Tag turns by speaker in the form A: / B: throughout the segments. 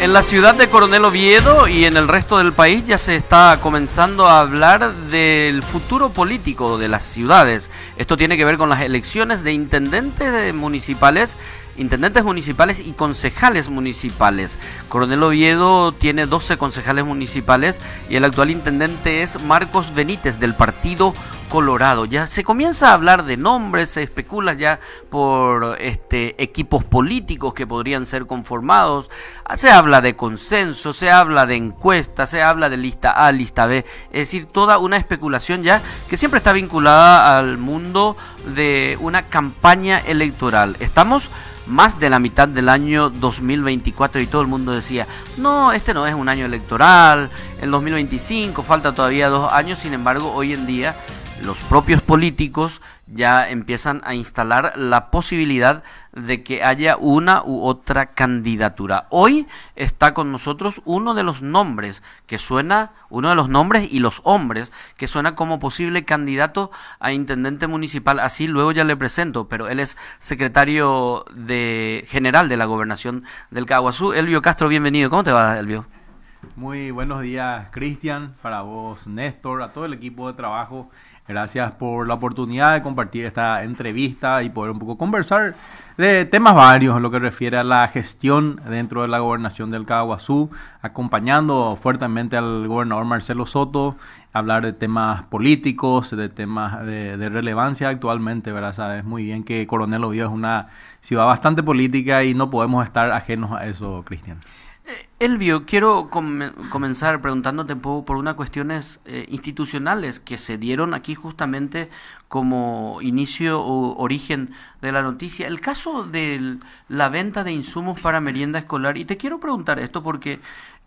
A: En la ciudad de Coronel Oviedo y en el resto del país ya se está comenzando a hablar del futuro político de las ciudades. Esto tiene que ver con las elecciones de intendentes municipales, intendentes municipales y concejales municipales. Coronel Oviedo tiene 12 concejales municipales y el actual intendente es Marcos Benítez del partido Colorado. Ya se comienza a hablar de nombres, se especula ya por este, equipos políticos que podrían ser conformados. Ah, se habla de consenso, se habla de encuestas, se habla de lista A, lista B. Es decir, toda una especulación ya que siempre está vinculada al mundo de una campaña electoral. Estamos más de la mitad del año 2024 y todo el mundo decía, no, este no es un año electoral, el 2025 falta todavía dos años, sin embargo hoy en día los propios políticos ya empiezan a instalar la posibilidad de que haya una u otra candidatura. Hoy está con nosotros uno de los nombres que suena, uno de los nombres y los hombres que suena como posible candidato a intendente municipal. Así luego ya le presento, pero él es secretario de general de la gobernación del Caguazú. Elvio Castro, bienvenido. ¿Cómo te va, Elvio?
B: Muy buenos días, Cristian, para vos, Néstor, a todo el equipo de trabajo Gracias por la oportunidad de compartir esta entrevista y poder un poco conversar de temas varios en lo que refiere a la gestión dentro de la gobernación del Caguazú, acompañando fuertemente al gobernador Marcelo Soto, hablar de temas políticos, de temas de, relevancia actualmente, ¿verdad? Sabes muy bien que Coronel Oviedo es una ciudad bastante política y no podemos estar ajenos a eso, Cristian. Elvio, quiero
A: comenzar preguntándote por unas cuestiones eh, institucionales que se dieron aquí justamente como inicio o origen de la noticia. El caso de la venta de insumos para merienda escolar. Y te quiero preguntar esto porque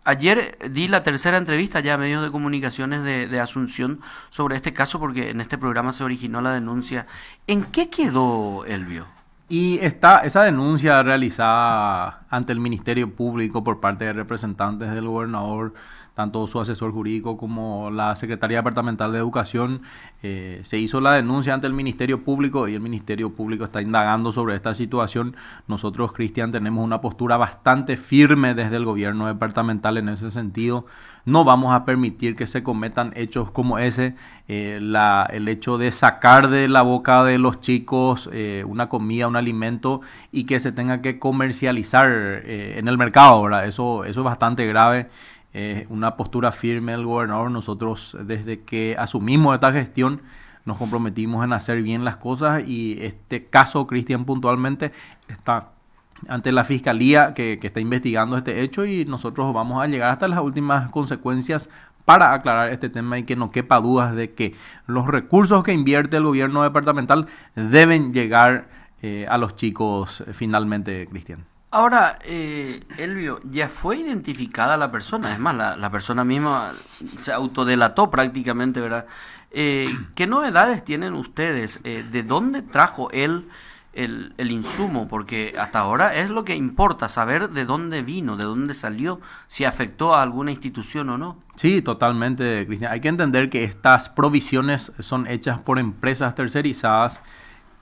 A: Ayer di la tercera entrevista ya a medios de comunicaciones de, Asunción sobre este caso, porque en
B: este programa se originó la denuncia. ¿En qué quedó, Elvio? Y está esa denuncia realizada ante el Ministerio Público por parte de representantes del gobernador tanto su asesor jurídico como la Secretaría Departamental de Educación, eh, se hizo la denuncia ante el Ministerio Público y el Ministerio Público está indagando sobre esta situación. Nosotros, Cristian, tenemos una postura bastante firme desde el gobierno departamental en ese sentido. No vamos a permitir que se cometan hechos como ese, eh, el hecho de sacar de la boca de los chicos eh, una comida, un alimento y que se tenga que comercializar en el mercado, Eso, eso es bastante grave es eh, una postura firme del gobernador. Nosotros desde que asumimos esta gestión nos comprometimos en hacer bien las cosas y este caso, Cristian, puntualmente está ante la fiscalía que, está investigando este hecho y nosotros vamos a llegar hasta las últimas consecuencias para aclarar este tema y que no quepa dudas de que los recursos que invierte el gobierno departamental deben llegar eh, a los chicos finalmente, Cristian.
A: Ahora, eh, Elvio, ya fue identificada la persona, es más, la, persona misma se autodelató prácticamente, ¿verdad? Eh, ¿Qué novedades tienen ustedes? Eh, ¿De dónde trajo él el, el, insumo? Porque hasta ahora es lo que importa, saber de dónde vino, de dónde salió, si afectó a alguna institución o no.
B: Sí, totalmente, Cristian. Hay que entender que estas provisiones son hechas por empresas tercerizadas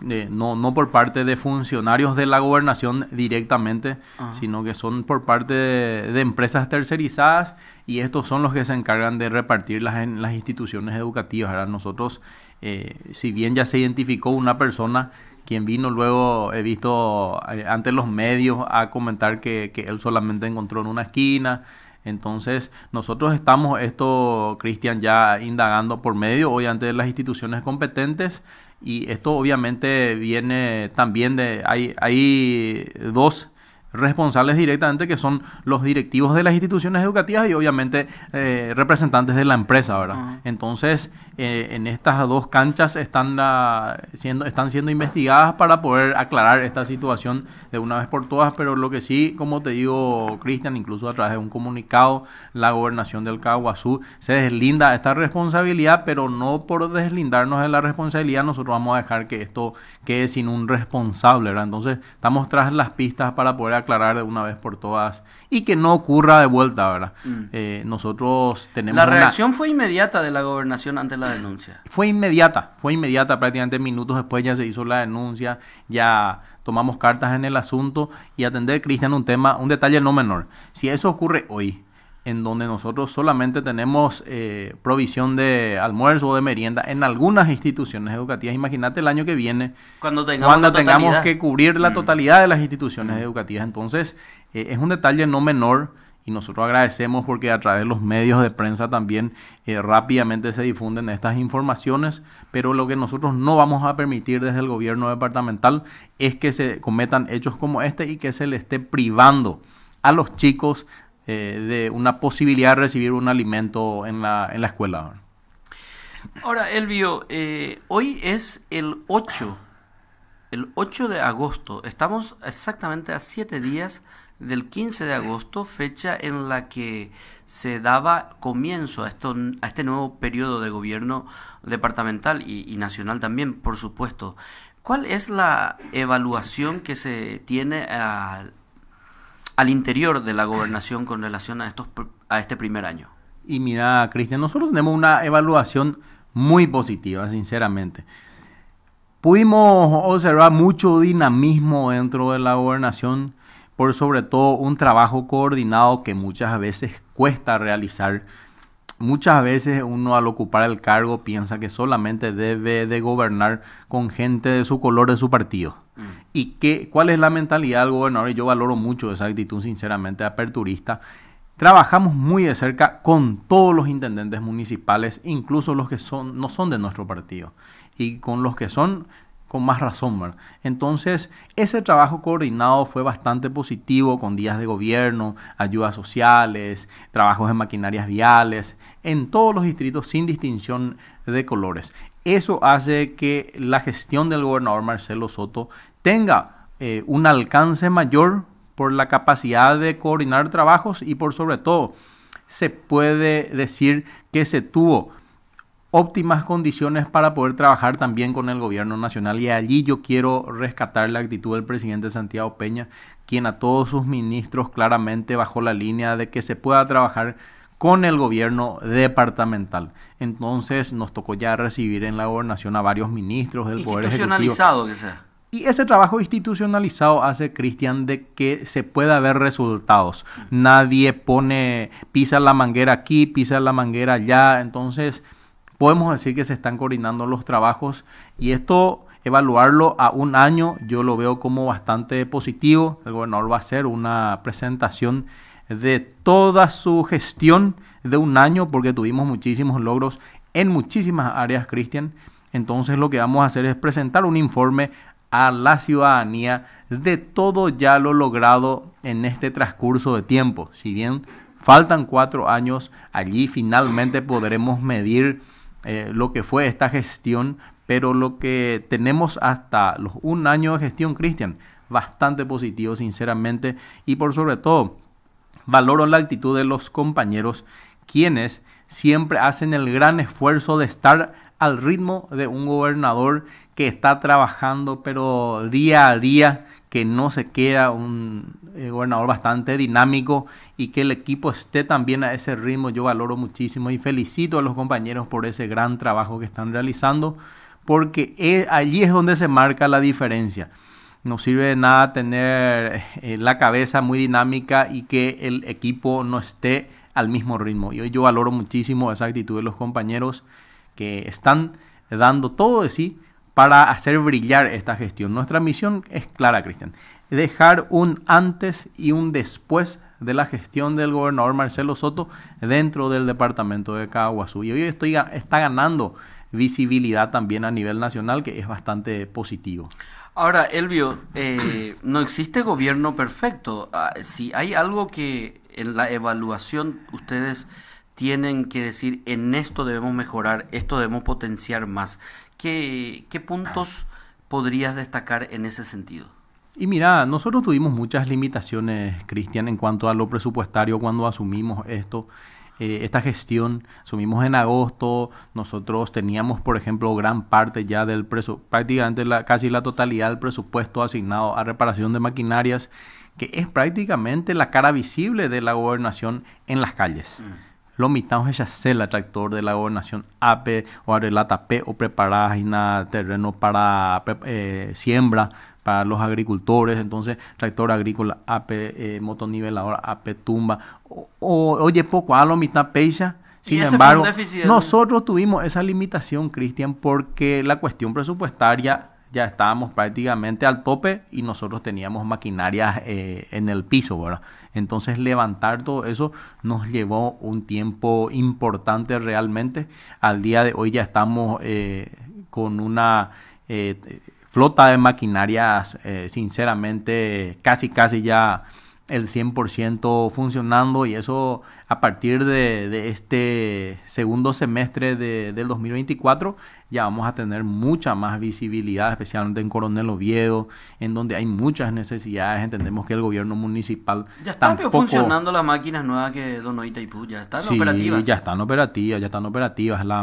B: no, por parte de funcionarios de la gobernación directamente, sino que son por parte de, empresas tercerizadas y estos son los que se encargan de repartirlas en las instituciones educativas. Ahora nosotros, eh, si bien ya se identificó una persona, quien vino luego, he visto eh, ante los medios a comentar que, él solamente encontró en una esquina, entonces, nosotros estamos, esto, Cristian, ya indagando por medio, hoy ante las instituciones competentes y esto obviamente viene también de, hay, hay dos responsables directamente, que son los directivos de las instituciones educativas y obviamente eh, representantes de la empresa, ¿verdad? Ah. Entonces, eh, en estas dos canchas están, ah, siendo, están siendo investigadas para poder aclarar esta situación de una vez por todas, pero lo que sí, como te digo, Cristian, incluso a través de un comunicado, la gobernación del Caguazú se deslinda esta responsabilidad, pero no por deslindarnos de la responsabilidad, nosotros vamos a dejar que esto quede sin un responsable, Entonces, estamos tras las pistas para poder aclarar de una vez por todas y que no ocurra de vuelta, ¿verdad? Mm. Eh, nosotros tenemos... La reacción
A: fue inmediata de la gobernación ante la denuncia.
B: Fue inmediata, fue inmediata, prácticamente minutos después ya se hizo la denuncia, ya tomamos cartas en el asunto y atender, Cristian, un tema, un detalle no menor. Si eso ocurre hoy, en donde nosotros solamente tenemos eh, provisión de almuerzo o de merienda en algunas instituciones educativas. Imagínate el año que viene,
A: cuando tengamos, cuando tengamos que cubrir la mm.
B: totalidad de las instituciones mm. educativas. Entonces, eh, es un detalle no menor y nosotros agradecemos porque a través de los medios de prensa también eh, rápidamente se difunden estas informaciones, pero lo que nosotros no vamos a permitir desde el gobierno departamental es que se cometan hechos como este y que se le esté privando a los chicos eh, de una posibilidad de recibir un alimento en la, en la escuela.
A: Ahora, Elvio, eh, hoy es el 8, el 8 de agosto. Estamos exactamente a siete días del 15 de agosto, fecha en la que se daba comienzo a, esto, a este nuevo periodo de gobierno departamental y, y nacional también, por supuesto. ¿Cuál es la evaluación que se tiene a al interior de la gobernación con relación a, estos, a este
B: primer año? Y mira, Cristian, nosotros tenemos una evaluación muy positiva, sinceramente. Pudimos observar mucho dinamismo dentro de la gobernación, por sobre todo un trabajo coordinado que muchas veces cuesta realizar Muchas veces uno al ocupar el cargo piensa que solamente debe de gobernar con gente de su color, de su partido. Mm. ¿Y qué, cuál es la mentalidad del gobernador? Y yo valoro mucho esa actitud, sinceramente, aperturista. Trabajamos muy de cerca con todos los intendentes municipales, incluso los que son, no son de nuestro partido, y con los que son con más razón. ¿verdad? Entonces, ese trabajo coordinado fue bastante positivo con días de gobierno, ayudas sociales, trabajos en maquinarias viales, en todos los distritos sin distinción de colores. Eso hace que la gestión del gobernador Marcelo Soto tenga eh, un alcance mayor por la capacidad de coordinar trabajos y por sobre todo se puede decir que se tuvo óptimas condiciones para poder trabajar también con el gobierno nacional. Y allí yo quiero rescatar la actitud del presidente Santiago Peña, quien a todos sus ministros claramente bajó la línea de que se pueda trabajar con el gobierno departamental. Entonces nos tocó ya recibir en la gobernación a varios ministros del Poder Ejecutivo. Institucionalizado Y ese trabajo institucionalizado hace, Cristian, de que se pueda ver resultados. Nadie pone, pisa la manguera aquí, pisa la manguera allá. Entonces podemos decir que se están coordinando los trabajos y esto evaluarlo a un año yo lo veo como bastante positivo. El gobernador va a hacer una presentación de toda su gestión de un año porque tuvimos muchísimos logros en muchísimas áreas, Cristian. Entonces lo que vamos a hacer es presentar un informe a la ciudadanía de todo ya lo logrado en este transcurso de tiempo. Si bien faltan cuatro años, allí finalmente podremos medir eh, lo que fue esta gestión, pero lo que tenemos hasta los un año de gestión, Cristian, bastante positivo, sinceramente, y por sobre todo, valoro la actitud de los compañeros, quienes siempre hacen el gran esfuerzo de estar al ritmo de un gobernador que está trabajando, pero día a día, que no se queda un eh, gobernador bastante dinámico y que el equipo esté también a ese ritmo. Yo valoro muchísimo y felicito a los compañeros por ese gran trabajo que están realizando, porque e, allí es donde se marca la diferencia. No sirve de nada tener eh, la cabeza muy dinámica y que el equipo no esté al mismo ritmo. Y hoy yo valoro muchísimo esa actitud de los compañeros que están dando todo de sí para hacer brillar esta gestión. Nuestra misión es clara, Cristian, dejar un antes y un después de la gestión del gobernador Marcelo Soto dentro del departamento de Caguazú. Y hoy estoy, está ganando visibilidad también a nivel nacional, que es bastante positivo. Ahora, Elvio, eh, no existe
A: gobierno perfecto. Ah, si hay algo que en la evaluación ustedes tienen que decir, en esto debemos mejorar, esto debemos potenciar más, ¿Qué, puntos podrías destacar en ese sentido?
B: Y mira, nosotros tuvimos muchas limitaciones, Cristian, en cuanto a lo presupuestario cuando asumimos esto eh, esta gestión. Asumimos en agosto, nosotros teníamos, por ejemplo, gran parte ya del presupuesto, prácticamente la, casi la totalidad del presupuesto asignado a reparación de maquinarias, que es prácticamente la cara visible de la gobernación en las calles. Mm lo mitamos ella el tractor de la gobernación APE o ARELATAPE o preparar terreno para eh, siembra para los agricultores, entonces tractor agrícola APE, eh, motonivelador, motoniveladora AP tumba, o, oye poco, a lo mitad pecha. Sin embargo, nosotros tuvimos esa limitación, Cristian, porque la cuestión presupuestaria ya estábamos prácticamente al tope y nosotros teníamos maquinarias eh, en el piso, ¿verdad? Entonces levantar todo eso nos llevó un tiempo importante realmente. Al día de hoy ya estamos eh, con una eh, flota de maquinarias, sinceramente, casi, casi ya el 100% funcionando y eso a partir de, este segundo semestre de, del 2024 ya vamos a tener mucha más visibilidad, especialmente en Coronel Oviedo, en donde hay muchas necesidades. Entendemos que el gobierno municipal. Ya están pues, funcionando
A: las máquinas nuevas que donó Itaipú, ya están operativas. Ya
B: están operativas, ya están operativas. La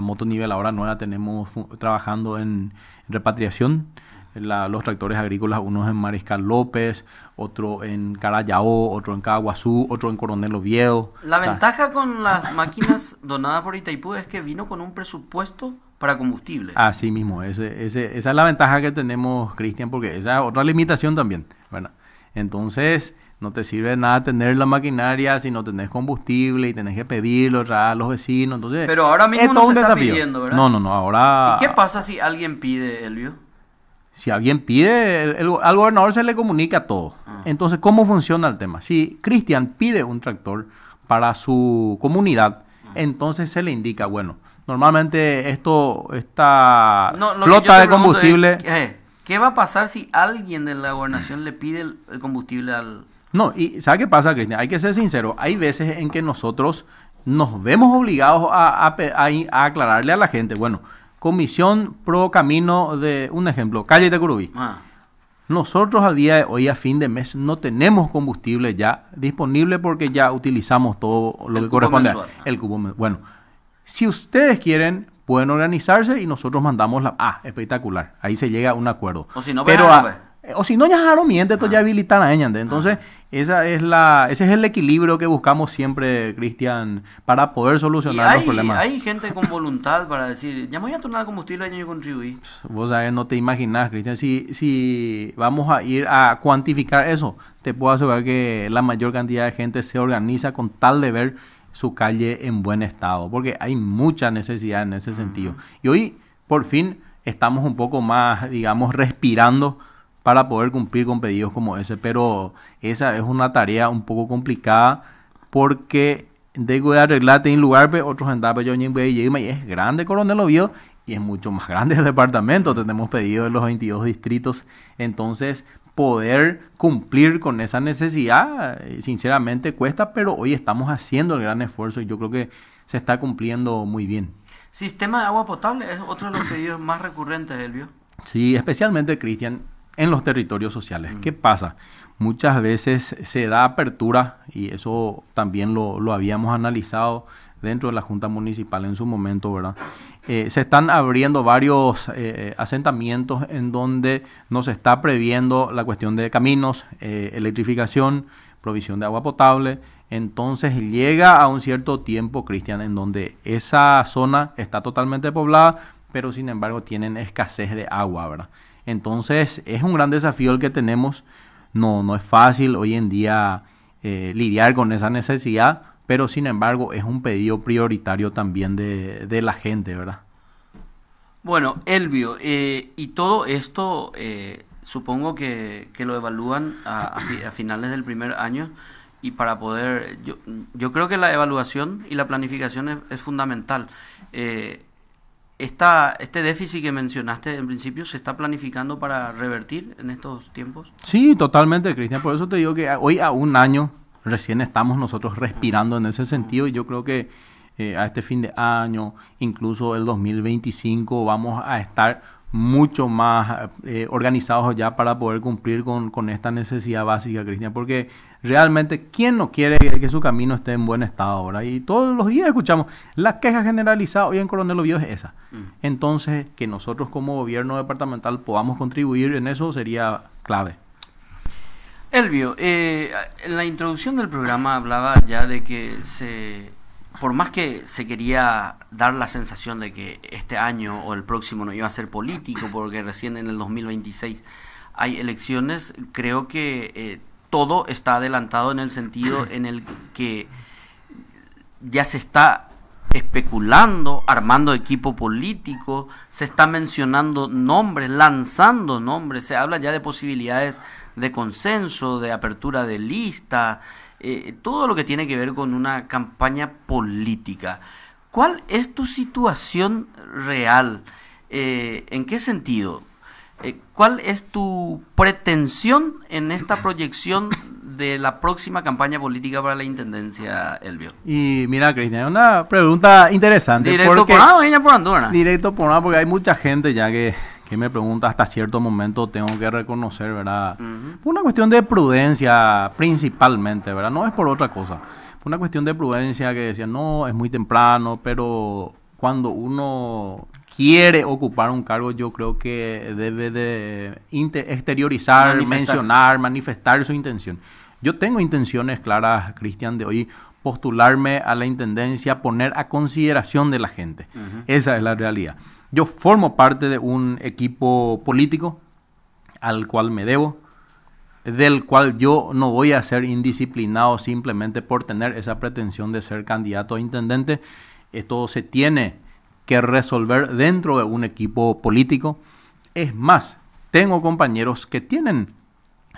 B: ahora nueva tenemos trabajando en repatriación los tractores agrícolas, unos en Mariscal López, otro en Carayao, otro en Caguazú, otro en Coronel Oviedo. La
A: ventaja con las máquinas donadas por Itaipú es que vino con un presupuesto para combustible.
B: Así mismo, ese, esa es la ventaja que tenemos, Cristian, porque esa es otra limitación también. bueno Entonces, no te sirve nada tener la maquinaria si no tenés combustible y tenés que pedirlo a los vecinos. Entonces, Pero ahora mismo no se está pidiendo, ¿verdad? No, no, no, ahora... ¿Y qué
A: pasa si alguien pide, Elvio?
B: Si alguien pide, el, al gobernador se le comunica todo. Ah. Entonces, ¿cómo funciona el tema? Si Cristian pide un tractor para su comunidad, ah. entonces se le indica, bueno, normalmente esto, está... flota de combustible... Eh,
A: ¿qué, va a pasar si alguien de la gobernación le pide el, combustible al...
B: No, y ¿sabe qué pasa, Cristian? Hay que ser sincero. Hay veces en que nosotros nos vemos obligados a, aclararle a la gente, bueno, Comisión Pro Camino de, un ejemplo, calle de Ah. Nosotros a día de hoy, a fin de mes, no tenemos combustible ya disponible porque ya utilizamos todo lo que corresponde. El cubo Bueno, si ustedes quieren, pueden organizarse y nosotros mandamos la... Ah, espectacular. Ahí se llega a un acuerdo. O si no, Pero, pues o si no no miente, esto ya habilita a ñande. Entonces, esa es la, ese es el equilibrio que buscamos siempre, Cristian, para poder solucionar los problemas. Hay
A: gente con voluntad para decir, ya me voy a tornar combustible y yo contribuir
B: Vos sabés, no te imaginas, Cristian, si, si vamos a ir a cuantificar eso, te puedo asegurar que la mayor cantidad de gente se organiza con tal de ver su calle en buen estado, porque hay mucha necesidad en ese sentido. Y hoy, por fin, estamos un poco más, digamos, respirando para poder cumplir con pedidos como ese, pero esa es una tarea un poco complicada porque tengo que arreglarte en lugar, de otros andar yo y es grande Coronel Oviedo y es mucho más grande el departamento, tenemos pedidos de los 22 distritos, entonces poder cumplir con esa necesidad eh, sinceramente cuesta, pero hoy estamos haciendo el gran esfuerzo y yo creo que se está cumpliendo muy bien.
A: Sistema de agua potable es otro de los pedidos más recurrentes, Elvio.
B: Sí, especialmente Cristian en los territorios sociales. ¿Qué mm. pasa? Muchas veces se da apertura, y eso también lo, habíamos analizado dentro de la Junta Municipal en su momento, ¿verdad? Eh, se están abriendo varios eh, asentamientos en donde no se está previendo la cuestión de caminos, eh, electrificación, provisión de agua potable. Entonces llega a un cierto tiempo, Cristian, en donde esa zona está totalmente poblada, pero sin embargo tienen escasez de agua, ¿verdad? Entonces es un gran desafío el que tenemos. No, no es fácil hoy en día eh, lidiar con esa necesidad, pero sin embargo es un pedido prioritario también de, de la gente, ¿verdad?
A: Bueno, Elvio, eh, y todo esto eh, supongo que, que, lo evalúan a, finales del primer año y para poder, yo, creo que la evaluación y la planificación es, fundamental. Esta, ¿Este déficit que mencionaste en principio se está planificando para revertir en estos tiempos?
B: Sí, totalmente, Cristian. Por eso te digo que hoy a un año recién estamos nosotros respirando en ese sentido y yo creo que eh, a este fin de año, incluso el 2025, vamos a estar mucho más eh, organizados ya para poder cumplir con, esta necesidad básica, Cristian, porque realmente, ¿quién no quiere que su camino esté en buen estado ahora? Y todos los días escuchamos, la queja generalizada hoy en Coronel Oviedo es esa. Mm. Entonces, que nosotros como gobierno departamental podamos contribuir en eso sería clave.
A: Elvio, eh, en la introducción del programa hablaba ya de que se por más que se quería dar la sensación de que este año o el próximo no iba a ser político, porque recién en el 2026 hay elecciones, creo que eh, todo está adelantado en el sentido en el que ya se está especulando, armando equipo político, se está mencionando nombres, lanzando nombres, se habla ya de posibilidades de consenso, de apertura de lista, eh, todo lo que tiene que ver con una campaña política. ¿Cuál es tu situación real? Eh, ¿En qué sentido? Eh, ¿Cuál es tu pretensión en esta proyección de la próxima campaña política para la Intendencia, Elvio?
B: Y mira, Cristian, una pregunta interesante. Directo por nada, por Andorra. Directo por nada, porque hay mucha gente ya que que me pregunta hasta cierto momento tengo que reconocer, ¿verdad? una cuestión de prudencia principalmente, ¿verdad? No es por otra cosa. una cuestión de prudencia que decía, no, es muy temprano, pero cuando uno quiere ocupar un cargo, yo creo que debe de exteriorizar, mencionar, manifestar su intención. Yo tengo intenciones claras, Cristian, de hoy postularme a la intendencia, poner a consideración de la gente. Esa es la realidad. Yo formo parte de un equipo político al cual me debo, del cual yo no voy a ser indisciplinado simplemente por tener esa pretensión de ser candidato a intendente. Esto se tiene que resolver dentro de un equipo político. Es más, tengo compañeros que tienen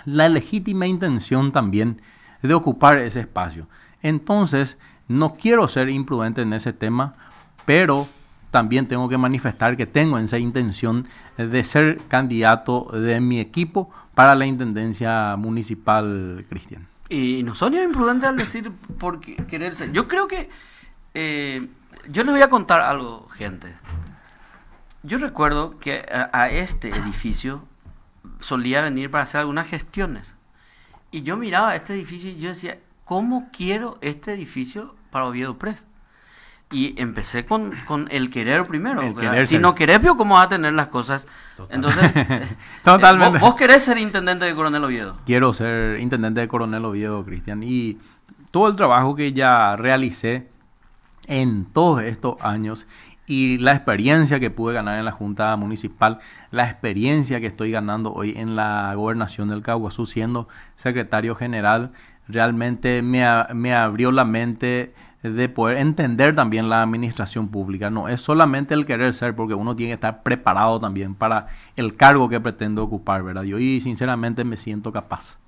B: la legítima intención también de ocupar ese espacio. Entonces, no quiero ser imprudente en ese tema, pero también tengo que manifestar que tengo esa intención de ser candidato de mi equipo para la Intendencia Municipal, Cristian.
A: Y no soy imprudente al decir por quererse. Yo creo que... Eh, yo les voy a contar algo, gente. Yo recuerdo que a, este edificio solía venir para hacer algunas gestiones. Y yo miraba este edificio y yo decía, ¿cómo quiero este edificio para Oviedo Press? Y empecé con, el querer primero. si no querés, ¿cómo vas a tener las cosas? Entonces, eh, Totalmente. Eh, ¿vos, querés ser intendente de Coronel Oviedo?
B: Quiero ser intendente de Coronel Oviedo, Cristian. Y todo el trabajo que ya realicé en todos estos años y la experiencia que pude ganar en la Junta Municipal, la experiencia que estoy ganando hoy en la gobernación del Caguazú siendo secretario general, realmente me, me abrió la mente de poder entender también la administración pública. No es solamente el querer ser, porque uno tiene que estar preparado también para el cargo que pretende ocupar, ¿verdad? Yo y sinceramente me siento capaz.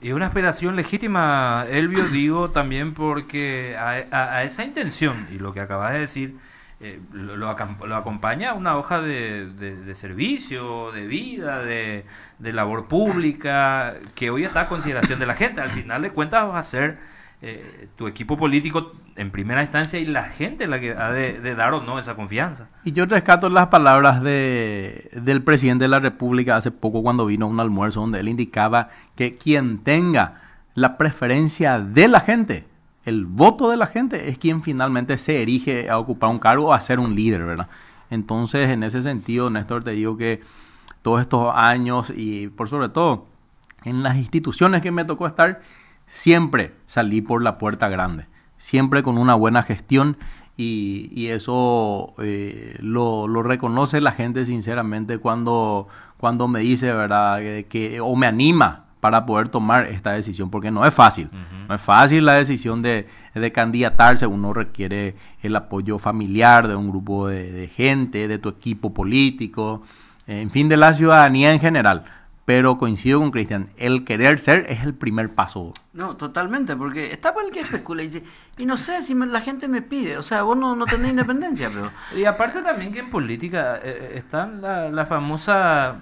C: Y una aspiración legítima, Elvio, digo también porque a, esa intención y lo que acabas de decir, eh, lo, acompaña una hoja de, servicio, de vida, de, labor pública, que hoy está a consideración de la gente. Al final de cuentas va a ser eh, tu equipo político en primera instancia y la gente la que ha de, dar o no esa confianza.
B: Y yo rescato las palabras del presidente de la República hace poco cuando vino a un almuerzo donde él indicaba que quien tenga la preferencia de la gente, el voto de la gente, es quien finalmente se erige a ocupar un cargo o a ser un líder, ¿verdad? Entonces, en ese sentido, Néstor, te digo que todos estos años y por sobre todo en las instituciones que me tocó estar, siempre salí por la puerta grande, siempre con una buena gestión y, eso eh, lo, reconoce la gente sinceramente cuando, me dice, ¿verdad? Que, o me anima para poder tomar esta decisión, porque no es fácil, no es fácil la decisión de, candidatarse, uno requiere el apoyo familiar de un grupo de gente, de tu equipo político, en fin, de la ciudadanía en general pero coincido con Cristian, el querer ser es el primer paso.
A: No, totalmente, porque está por el que especula y dice, y no sé si la gente me pide, o sea, vos no, no tenés independencia, pero... Y aparte también que en política eh, eh, está la,
C: famosa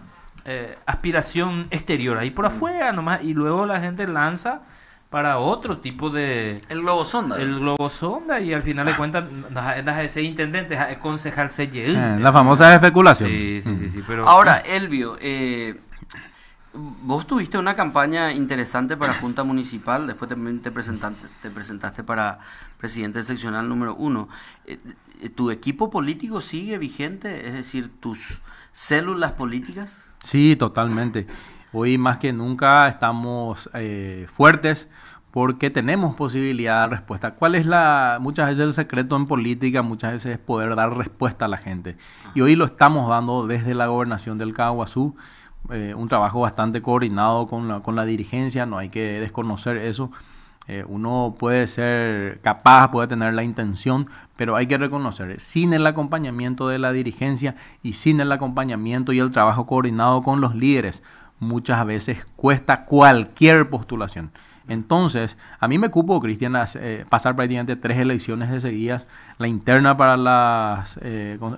C: eh, aspiración exterior, ahí por mm. afuera nomás, y luego la gente lanza para otro tipo de... El globo sonda. El globo sonda y al final de cuentas
A: las de intendente, es concejal La
C: famosa especulación. Sí, sí, sí, mm. pero... Ahora,
A: Elvio, eh Vos tuviste una campaña interesante para Junta Municipal, después también te presentaste, te presentaste para presidente seccional número uno. Eh, eh, ¿Tu equipo político sigue vigente? Es decir, tus células políticas.
B: Sí, totalmente. Hoy más que nunca estamos eh, fuertes porque tenemos posibilidad de respuesta. ¿Cuál es la, muchas veces el secreto en política, muchas veces es poder dar respuesta a la gente. Y hoy lo estamos dando desde la gobernación del Caguazú. Eh, un trabajo bastante coordinado con la, con la dirigencia, no hay que desconocer eso. Eh, uno puede ser capaz, puede tener la intención, pero hay que reconocer, sin el acompañamiento de la dirigencia y sin el acompañamiento y el trabajo coordinado con los líderes, muchas veces cuesta cualquier postulación. Entonces, a mí me cupo, cristiana eh, pasar prácticamente tres elecciones de seguidas, la interna para, las,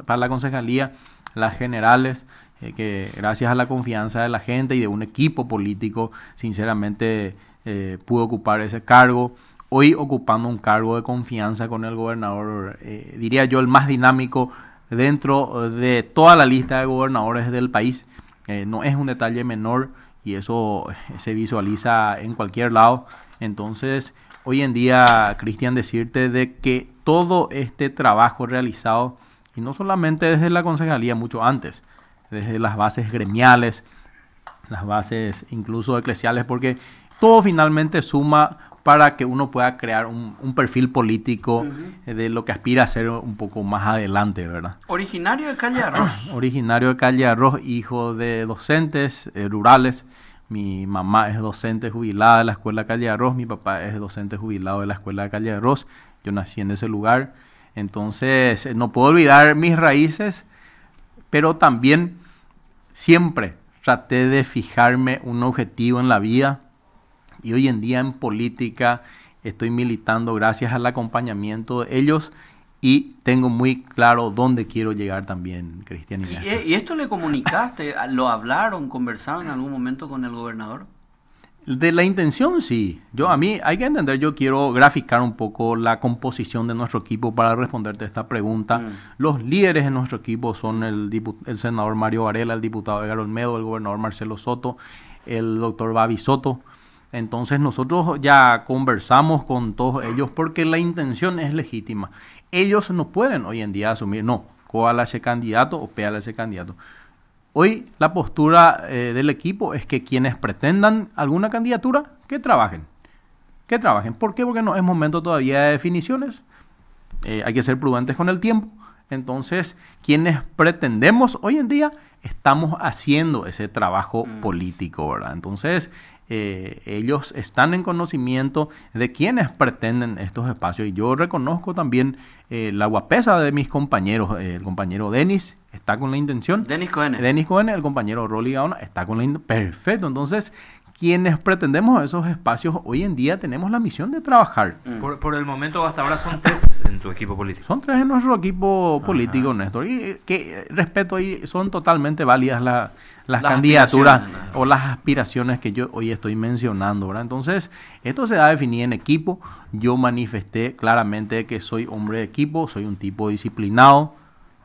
B: para la concejalía, las generales, eh, que gracias a la confianza de la gente y de un equipo político, sinceramente eh, pudo ocupar ese cargo. Hoy ocupando un cargo de confianza con el gobernador, eh, diría yo, el más dinámico dentro de toda la lista de gobernadores del país. no es un detalle menor y eso se visualiza en cualquier lado. Entonces, hoy en día, Cristian, decirte de que todo este trabajo realizado, y no solamente desde la concejalía, mucho antes, desde eh, las bases gremiales, las bases incluso eclesiales, porque todo finalmente suma para que uno pueda crear un, perfil político eh, de lo que aspira a ser un poco más adelante, ¿verdad?
A: Originario de Calle Arroz.
B: Originario de Calle Arroz, hijo de docentes eh, rurales. Mi mamá es docente jubilada de la Escuela Calle Arroz, mi papá es docente jubilado de la Escuela Calle Arroz. Yo nací en ese lugar. Entonces, no puedo olvidar mis raíces, pero también Siempre traté de fijarme un objetivo en la vida y hoy en día en política estoy militando gracias al acompañamiento de ellos y tengo muy claro dónde quiero llegar también, Cristian. ¿Y, ¿Y,
A: eh, esto le comunicaste? ¿Lo hablaron, conversaron en algún momento con el gobernador?
B: De la intención, sí. Yo a mí hay que entender, yo quiero graficar un poco la composición de nuestro equipo para responderte a esta pregunta. Mm. Los líderes de nuestro equipo son el, senador Mario Varela, el diputado Edgar Olmedo, el gobernador Marcelo Soto, el doctor Babi Soto. Entonces nosotros ya conversamos con todos ellos porque la intención es legítima. Ellos no pueden hoy en día asumir, no, coala ese candidato o a ese candidato Hoy la postura eh, del equipo es que quienes pretendan alguna candidatura, que trabajen. Que trabajen. ¿Por qué? Porque no es momento todavía de definiciones. Eh, hay que ser prudentes con el tiempo. Entonces, quienes pretendemos hoy en día, estamos haciendo ese trabajo mm. político, ¿verdad? Entonces, eh, ellos están en conocimiento de quienes pretenden estos espacios. Y yo reconozco también la guapesa de mis compañeros, el compañero Denis está con la intención. Denis Cohen. Denis Cohen, el compañero Rolly Gaona, está con la intención. Perfecto. Entonces, quienes pretendemos esos espacios, hoy en día tenemos la misión de trabajar. Mm. Por, el momento, hasta ahora son tres en tu equipo político. Son tres en nuestro equipo político, Néstor. Y eh, que eh, respeto ahí, son totalmente válidas las, candidaturas o las aspiraciones que yo hoy estoy mencionando, Entonces, esto se da a en equipo. Yo manifesté claramente que soy hombre de equipo, soy un tipo disciplinado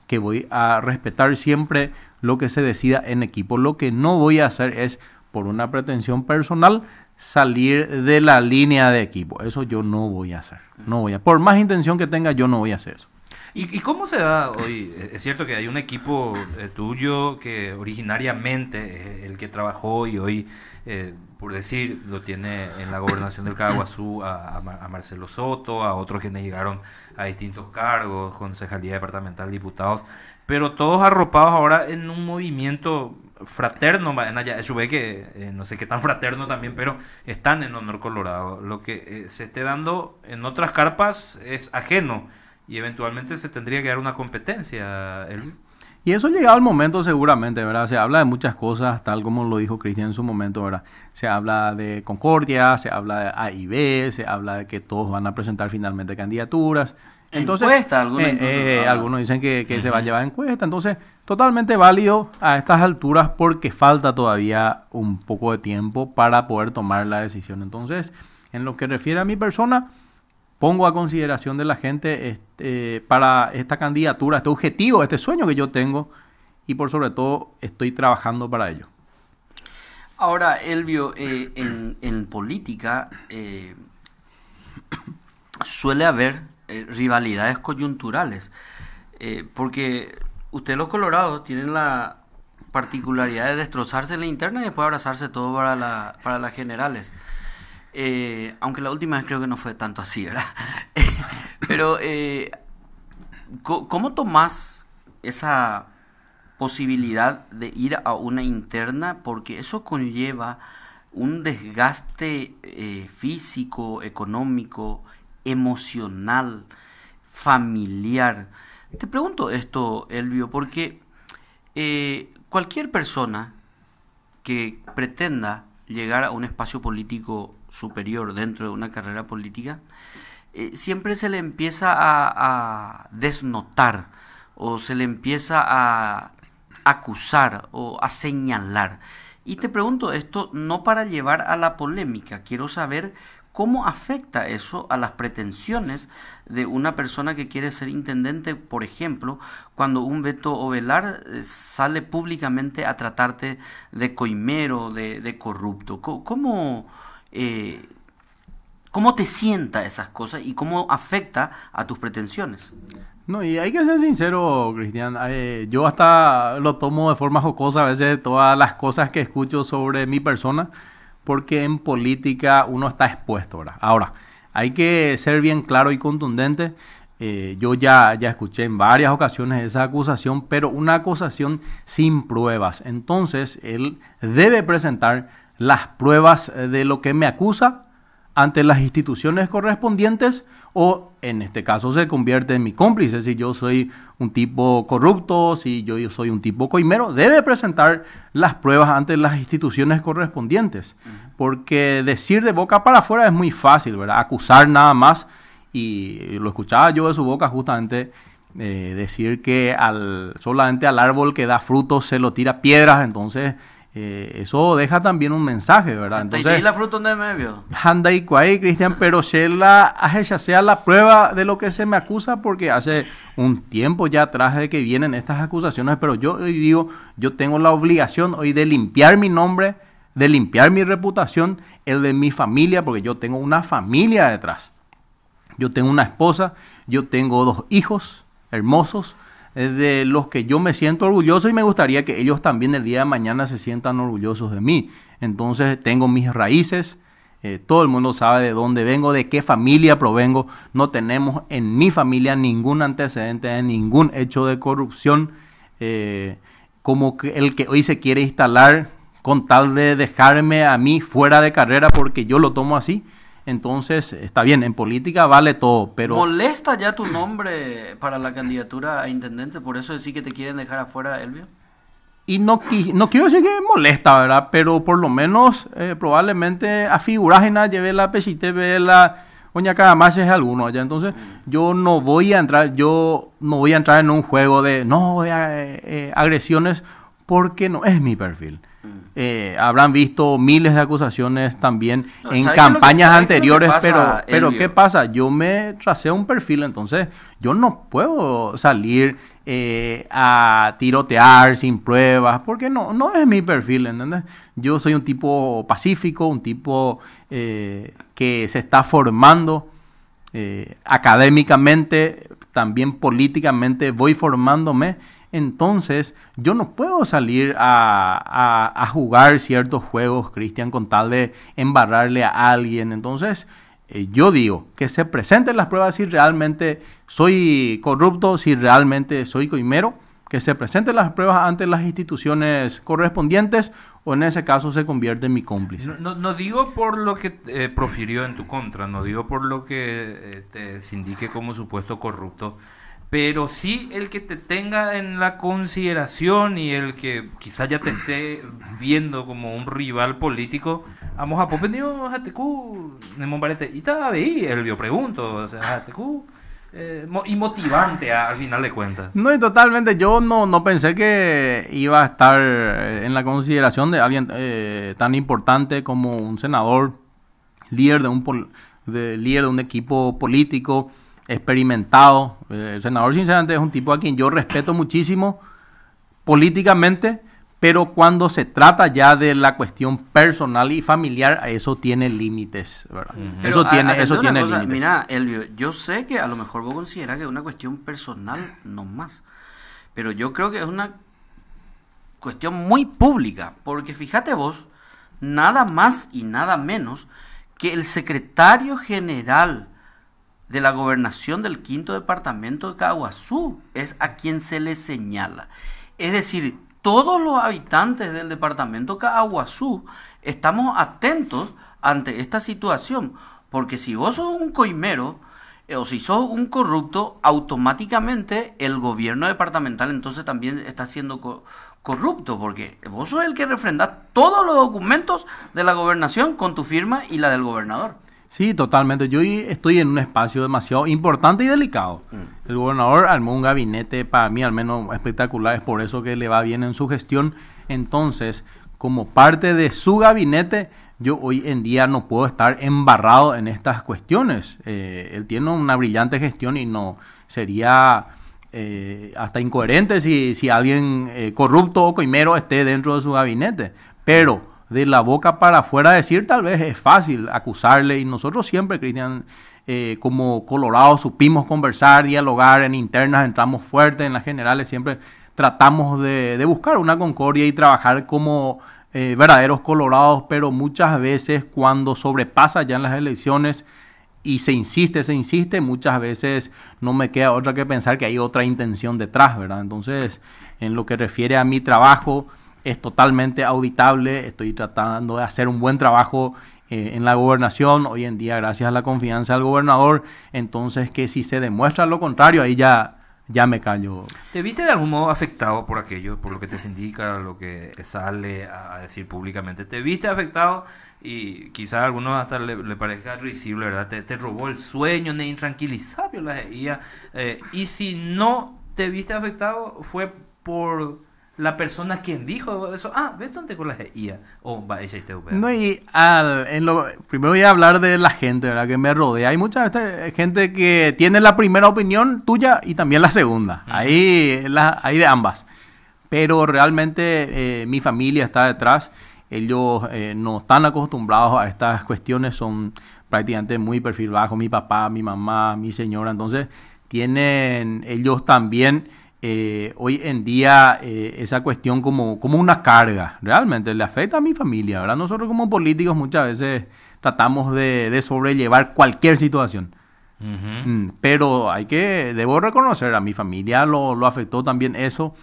B: que voy a respetar siempre lo que se decida en equipo. Lo que no voy a hacer es, por una pretensión personal, salir de la línea de equipo. Eso yo no voy a hacer. No voy a. Por más intención que tenga, yo no voy a hacer eso.
C: ¿Y, cómo se da hoy? Eh, es cierto que hay un equipo eh, tuyo que originariamente eh, el que trabajó y hoy por decir, lo tiene en la gobernación del Caguazú a, Marcelo Soto, a otros quienes llegaron a distintos cargos, concejalía departamental, diputados, pero todos arropados ahora en un movimiento fraterno, en ve que eh, no sé qué tan fraterno también, pero están en Honor Colorado. Lo que eh, se esté dando en otras carpas es ajeno y eventualmente se tendría que dar una competencia,
B: y eso llegado al momento seguramente, ¿verdad? Se habla de muchas cosas, tal como lo dijo Cristian en su momento, ¿verdad? Se habla de concordia, se habla de A y B, se habla de que todos van a presentar finalmente candidaturas. Entonces, encuesta, algunos, eh, eh, ah. dicen que, se va a llevar encuesta. Entonces, totalmente válido a estas alturas porque falta todavía un poco de tiempo para poder tomar la decisión. Entonces, en lo que refiere a mi persona, pongo a consideración de la gente este, para esta candidatura, este objetivo, este sueño que yo tengo y por sobre todo estoy trabajando para ello.
A: Ahora, Elvio, eh, en, política eh, suele haber eh, rivalidades coyunturales, porque ustedes los colorados tienen la particularidad de destrozarse en la interna y después abrazarse todo para, la, para las generales. Eh, aunque la última vez creo que no fue tanto así, ¿verdad? Pero, eh, ¿cómo tomás esa posibilidad de ir a una interna? Porque eso conlleva un desgaste eh, físico, económico, emocional, familiar. Te pregunto esto, Elvio, porque cualquier persona que pretenda llegar a un espacio político superior dentro de una carrera política, eh, siempre se le empieza a, desnotar o se le empieza a acusar o a señalar. Y te pregunto esto no para llevar a la polémica, quiero saber cómo afecta eso a las pretensiones de una persona que quiere ser intendente, por ejemplo, cuando un o Ovelar eh, sale públicamente a tratarte de coimero, de, de corrupto. ¿Cómo, eh, cómo te sienta esas cosas y cómo afecta a tus pretensiones.
B: No, y hay que ser sincero, Cristian. Eh, yo hasta lo tomo de forma jocosa a veces todas las cosas que escucho sobre mi persona, porque en política uno está expuesto, ahora. Ahora, hay que ser bien claro y contundente. Eh, yo ya, ya escuché en varias ocasiones esa acusación, pero una acusación sin pruebas. Entonces, él debe presentar las pruebas eh, de lo que me acusa ante las instituciones correspondientes o en este caso se convierte en mi cómplice. Si yo soy un tipo corrupto, si yo, soy un tipo coimero, debe presentar las pruebas ante las instituciones correspondientes. Porque decir de boca para afuera es muy fácil, ¿verdad? Acusar nada más. Y lo escuchaba yo de su boca justamente eh, decir que al, solamente al árbol que da frutos se lo tira piedras. Entonces eh, eso deja también un mensaje, ¿verdad? Entonces, la
A: fruta de medio.
B: y cuay, Cristian, pero sea la prueba de lo que se me acusa, porque hace un tiempo ya traje que vienen estas acusaciones, pero yo hoy digo, yo tengo la obligación hoy de limpiar mi nombre, de limpiar mi reputación, el de mi familia, porque yo tengo una familia detrás. Yo tengo una esposa, yo tengo dos hijos hermosos, de los que yo me siento orgulloso y me gustaría que ellos también el día de mañana se sientan orgullosos de mí. Entonces tengo mis raíces, eh, todo el mundo sabe de dónde vengo, de qué familia provengo. No tenemos en mi familia ningún antecedente, de ningún hecho de corrupción eh, como el que hoy se quiere instalar con tal de dejarme a mí fuera de carrera porque yo lo tomo así. Entonces, está bien, en política vale todo, pero...
A: ¿Molesta ya tu nombre para la candidatura a intendente? ¿Por eso decir que te quieren dejar afuera, Elvio?
B: Y no, no quiero decir que molesta, ¿verdad? Pero por lo menos eh, probablemente a figurágena llevé la ve la... Oña más es alguno allá. Entonces, yo no voy a entrar, yo no voy a entrar en un juego de no eh, eh, agresiones porque no es mi perfil. Eh, habrán visto miles de acusaciones también en campañas anteriores, pero, pero ¿qué pasa? Yo me tracé un perfil, entonces yo no puedo salir eh, a tirotear sin pruebas, porque no, no es mi perfil, ¿entendés? Yo soy un tipo pacífico, un tipo eh, que se está formando académicamente, también políticamente, voy formándome entonces yo no puedo salir a, jugar ciertos juegos, Cristian, con tal de embarrarle a alguien. Entonces eh, yo digo que se presenten las pruebas si realmente soy corrupto, si realmente soy coimero, que se presenten las pruebas ante las instituciones correspondientes o en ese caso se convierte en mi cómplice.
C: No, digo por lo que eh, profirió en tu contra, no digo por lo que eh, te como supuesto corrupto pero sí el que te tenga en la consideración y el que quizás ya te esté viendo como un rival político, vamos a venimos a Tecú, y estaba ahí, el yo pregunto, o sea, eh, y motivante al final de cuentas.
B: No, y totalmente. Yo no, no pensé que iba a estar eh, en la consideración de alguien eh, tan importante como un senador, líder de un, de, líder de un equipo político experimentado. Eh, el senador, sinceramente, es un tipo a quien yo respeto muchísimo políticamente, pero cuando se trata ya de la cuestión personal y familiar, eso tiene límites, ¿verdad? Eso ah, tiene, eso tiene límites. Mira,
A: Elvio, yo sé que a lo mejor vos considerás que es una cuestión personal no más, pero yo creo que es una cuestión muy pública, porque fíjate vos, nada más y nada menos que el secretario general de la gobernación del quinto departamento de Caguazú es a quien se le señala. Es decir, todos los habitantes del departamento Caguazú estamos atentos ante esta situación, porque si vos sos un coimero eh, o si sos un corrupto, automáticamente el gobierno departamental entonces también está siendo corrupto, porque vos
B: sos el que refrenda todos los documentos de la gobernación con tu firma y la del gobernador. Sí, totalmente. Yo estoy en un espacio demasiado importante y delicado. Mm. El gobernador armó un gabinete, para mí al menos espectacular, es por eso que le va bien en su gestión. Entonces, como parte de su gabinete, yo hoy en día no puedo estar embarrado en estas cuestiones. Eh, él tiene una brillante gestión y no sería eh, hasta incoherente si, si alguien eh, corrupto o coimero esté dentro de su gabinete. Pero de la boca para afuera decir, tal vez es fácil acusarle. Y nosotros siempre, Cristian, eh, como colorados, supimos conversar, dialogar en internas, entramos fuerte en las generales, siempre tratamos de, buscar una concordia y trabajar como eh, verdaderos colorados, pero muchas veces cuando sobrepasa ya en las elecciones y se insiste, se insiste, muchas veces no me queda otra que pensar que hay otra intención detrás, ¿verdad? Entonces, en lo que refiere a mi trabajo, es totalmente auditable, estoy tratando de hacer un buen trabajo eh, en la gobernación, hoy en día gracias a la confianza del gobernador, entonces que si se demuestra lo contrario, ahí ya, ya me callo.
C: ¿Te viste de algún modo afectado por aquello, por lo que te indica, lo que sale a decir públicamente? ¿Te viste afectado? Y quizás a algunos hasta le, parezca risible, ¿verdad? Te, robó el sueño, ni intranquilizable la eh, y si no te viste afectado, fue por la persona quien dijo eso, ah, ve dónde con la IA o oh, va No,
B: y al, en lo, primero voy a hablar de la gente ...la que me rodea. Hay mucha eh, gente que tiene la primera opinión tuya y también la segunda. Ahí la, hay de ambas. Pero realmente eh, mi familia está detrás. Ellos eh, no están acostumbrados a estas cuestiones, son prácticamente muy perfil bajo. Mi papá, mi mamá, mi señora. Entonces, tienen ellos también eh, hoy en día eh, esa cuestión como, como una carga, realmente le afecta a mi familia, Nosotros como políticos muchas veces tratamos de, sobrellevar cualquier situación. Mm, pero hay que, debo reconocer, a mi familia lo, afectó también eso.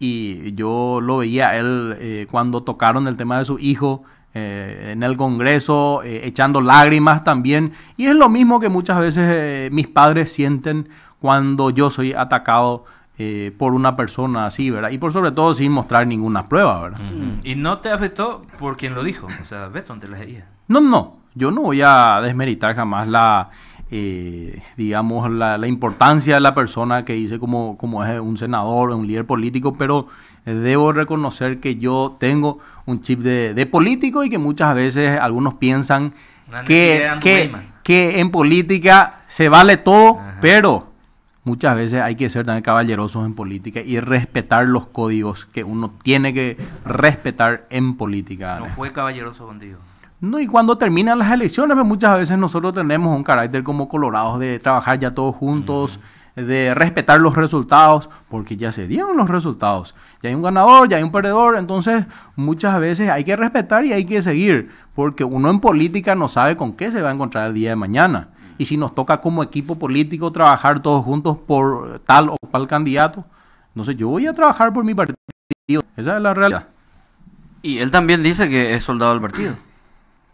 B: Y yo lo veía él eh, cuando tocaron el tema de su hijo, en el Congreso, echando lágrimas también. Y es lo mismo que muchas veces mis padres sienten cuando yo soy atacado eh, por una persona así, ¿verdad? Y por sobre todo sin mostrar ninguna prueba, ¿verdad?
C: Y no te afectó por quien lo dijo, o sea, ¿ves dónde las leía.
B: No, no, yo no voy a desmeritar jamás la, eh, digamos, la, importancia de la persona que dice como, como es un senador, un líder político, pero debo reconocer que yo tengo un chip de, político y que muchas veces algunos piensan que, que, en política se vale todo, pero muchas veces hay que ser también caballerosos en política y respetar los códigos que uno tiene que respetar en política. No
C: fue caballeroso contigo.
B: No, y cuando terminan las elecciones, pues muchas veces nosotros tenemos un carácter como colorados de trabajar ya todos juntos, de respetar los resultados, porque ya se dieron los resultados. Ya hay un ganador, ya hay un perdedor, entonces muchas veces hay que respetar y hay que seguir, porque uno en política no sabe con qué se va a encontrar el día de mañana y si nos toca como equipo político trabajar todos juntos por tal o cual candidato, no sé, yo voy a trabajar por mi partido. Esa es la realidad. Y él también dice que es soldado del partido.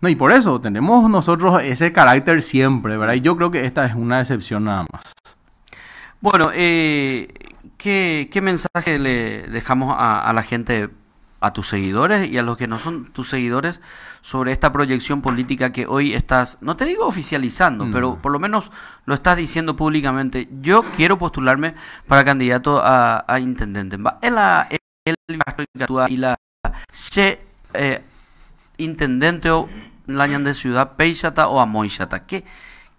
B: No, y por eso tenemos nosotros ese carácter siempre, ¿verdad? Y yo creo que esta es una excepción nada más.
A: Bueno, eh, ¿qué, mensaje le dejamos a, a la gente a tus seguidores y a los que no son tus seguidores sobre esta proyección política que hoy estás, no te digo oficializando, pero mm. por lo menos lo estás diciendo públicamente. Yo quiero postularme para candidato a, intendente. En la, y la eh, intendente o la de ciudad Peixata o ¿Qué,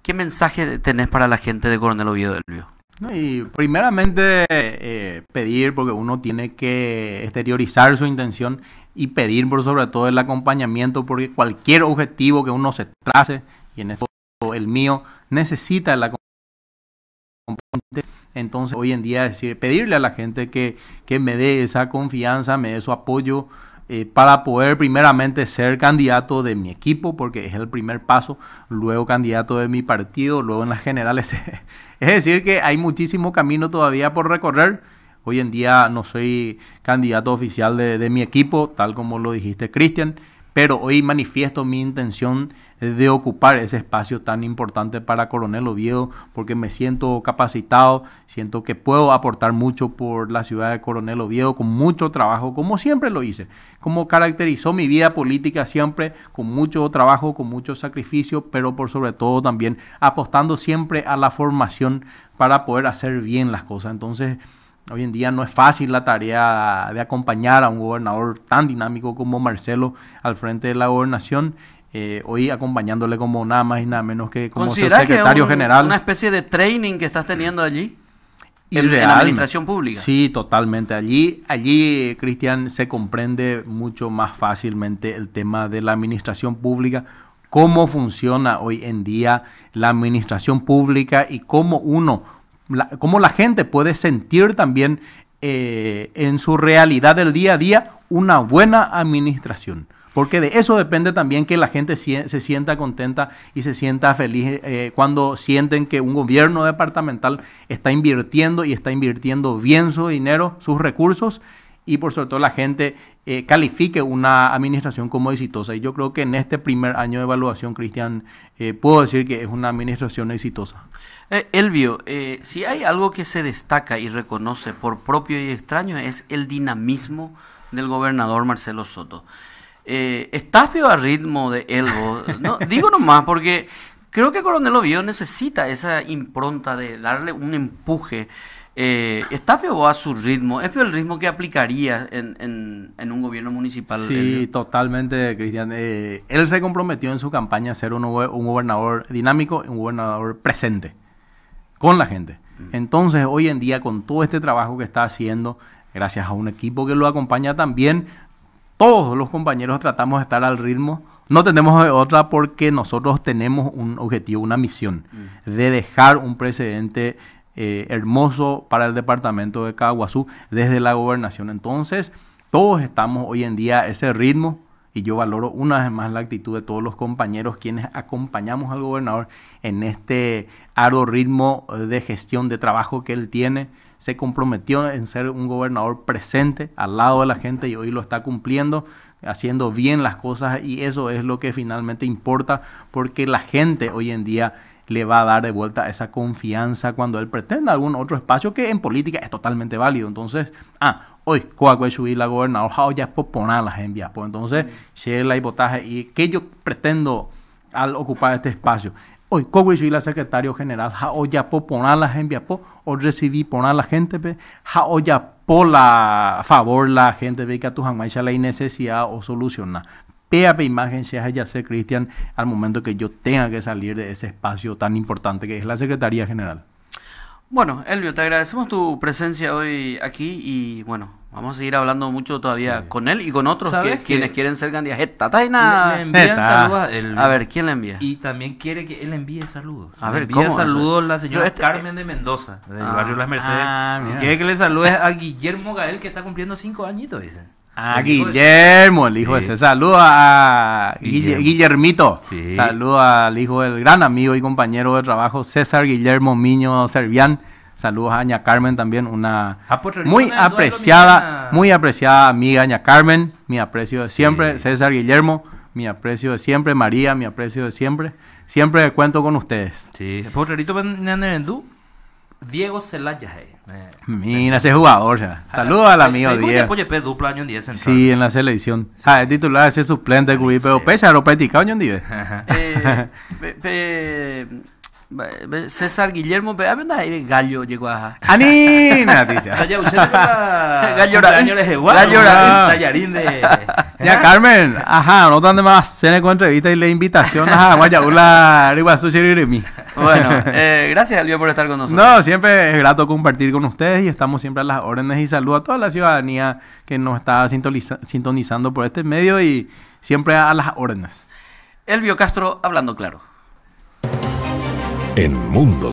A: ¿Qué mensaje tenés para la gente de Coronel Oviedo del Río?
B: Y primeramente eh, pedir, porque uno tiene que exteriorizar su intención y pedir por sobre todo el acompañamiento, porque cualquier objetivo que uno se trace, y en caso el mío, necesita el acompañamiento. Entonces hoy en día decir, pedirle a la gente que, que me dé esa confianza, me dé su apoyo, eh, para poder primeramente ser candidato de mi equipo, porque es el primer paso, luego candidato de mi partido, luego en las generales. es decir, que hay muchísimo camino todavía por recorrer. Hoy en día no soy candidato oficial de, de mi equipo, tal como lo dijiste, Cristian, pero hoy manifiesto mi intención de ocupar ese espacio tan importante para Coronel Oviedo, porque me siento capacitado, siento que puedo aportar mucho por la ciudad de Coronel Oviedo con mucho trabajo, como siempre lo hice, como caracterizó mi vida política siempre, con mucho trabajo, con mucho sacrificio, pero por sobre todo también apostando siempre a la formación para poder hacer bien las cosas. Entonces, Hoy en día no es fácil la tarea de acompañar a un gobernador tan dinámico como Marcelo al frente de la gobernación eh, hoy acompañándole como nada más y nada menos que como secretario que general. Una
A: especie de training que estás teniendo allí.
B: En, la administración pública. Sí, totalmente. Allí, allí, eh, Cristian, se comprende mucho más fácilmente el tema de la administración pública, cómo funciona hoy en día la administración pública y cómo uno, la, cómo la gente puede sentir también eh, en su realidad del día a día una buena administración. Porque de eso depende también que la gente se sienta contenta y se sienta feliz eh, eh, cuando sienten que un gobierno departamental está invirtiendo y está invirtiendo bien su dinero, sus recursos y por sobre todo la gente eh, califique una administración como exitosa. Y yo creo que en este primer año de evaluación, Cristian, puedo decir que es una administración exitosa. Elvio, si hay algo que se destaca
A: y reconoce por propio y extraño es el dinamismo del gobernador Marcelo Soto. Eh, está feo a ritmo de Elbo. No, digo nomás porque creo que Coronel Oviedo necesita esa impronta de darle un empuje. Eh, está feo a su ritmo, es feo el ritmo que aplicaría en, un gobierno municipal. Sí, eh,
B: totalmente, Cristian. él se comprometió en su campaña a ser un, un gobernador dinámico, un gobernador presente con la gente. Mm. Entonces, hoy en día, con todo este trabajo que está haciendo, gracias a un equipo que lo acompaña también, todos los compañeros tratamos de estar al ritmo. No tenemos otra porque nosotros tenemos un objetivo, una misión mm. de dejar un precedente eh, hermoso para el departamento de Caguazú desde la gobernación. Entonces, todos estamos hoy en día a ese ritmo y yo valoro una vez más la actitud de todos los compañeros quienes acompañamos al gobernador en este arduo ritmo de gestión de trabajo que él tiene. Se comprometió en ser un gobernador presente al lado de la gente y hoy lo está cumpliendo haciendo bien las cosas y eso es lo que finalmente importa porque la gente hoy en día le va a dar de vuelta esa confianza cuando él pretenda algún otro espacio que en política es totalmente válido. Entonces, ah, hoy subir la gobernador ya es poner las envias. Pues entonces, mm. si es la hipotaje y que yo pretendo al ocupar este espacio. Hoy subir la secretario general la poner las envias pues, o recibí a la gente pe pues, ya por la favor la gente ve que a tu jamaicha la necesidad o solucionar. Pea imagen se ya sé Cristian al momento que yo tenga que salir de ese espacio tan importante que es la Secretaría General.
A: Bueno, Elvio, te agradecemos tu presencia hoy aquí y bueno, vamos a seguir hablando mucho todavía con él y con otros quienes quieren ser candidatos. a ver, ¿quién le envía? Y también quiere que
C: él envíe saludos. A ver, le envía saludos la señora este, Carmen de Mendoza, del barrio ah, Las Mercedes. Ah, quiere que le saludes a Guillermo Gael, que está cumpliendo cinco añitos, dice. A ah, Guillermo,
B: el hijo de ese. Saludos a Guillermito. Saludos al hijo del gran amigo y compañero de trabajo, César Guillermo Miño Servián. Saludos a Aña Carmen también, una ah, pues, muy apreciada, muy apreciada amiga Aña Carmen, mi aprecio de siempre, César Guillermo, mi aprecio de siempre, María, mi aprecio de siempre. Siempre cuento con ustedes. Sí,
C: Potrerito pues, Diego Celaya. Eh. Eh,
B: Mira ese jugador, ya. Ah, Saludos al amigo Díaz. Después dupla año 10 central. Sí, en la selección. Sí. Ah, el titular, ese suplente, Guipe, Pero pesa, lo practicado año 10.
A: Eh, César Guillermo, pero Gallo llegó a. ¡Anina!
C: ¿Usted Gallo es
A: igual, Gallo Tallarín de.
B: Ya, ¿Eh? Carmen, ajá, no tan de más. Se con entrevista y la invitación a Bueno, eh,
A: gracias, Alvio, por estar con nosotros. No,
B: siempre es grato compartir con ustedes y estamos siempre a las órdenes y saludo a toda la ciudadanía que nos está sintonizando por este medio y siempre a las órdenes.
A: Elvio Castro, hablando claro en Mundo